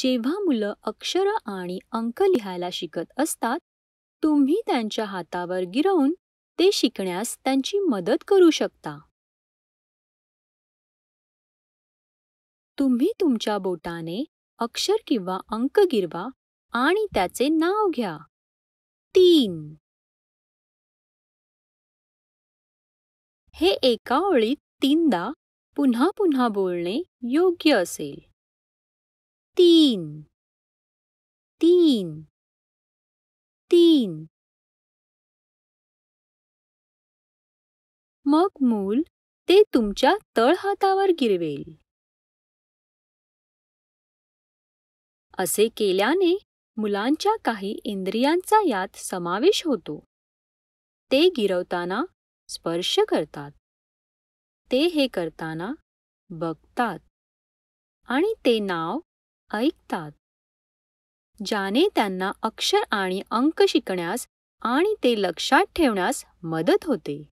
जेव्हा मुलं अक्षर आणि अंक लिहायला शिकत असतात तुम्ही त्यांच्या हातावर गिरवून ते शिकण्यास त्यांची मदत करू शकता तुम्ही तुमच्या बोटाने अक्षर किंवा अंक गिरवा आणि त्याचे नाव घ्या तीन हे एका ओळीत तीनदा पुन्हा पुन्हा बोलणे योग्य असेल तीन तीन तीन मग मूल ते तुमच्या तळहातावर गिरवेल असे केल्याने मुलांच्या काही इंद्रियांचा यात समावेश होतो ते गिरवताना स्पर्श करतात ते हे करताना बघतात आणि ते नाव ऐकतात ज्याने त्यांना अक्षर आणि अंक शिकण्यास आणि ते लक्षात ठेवण्यास मदत होते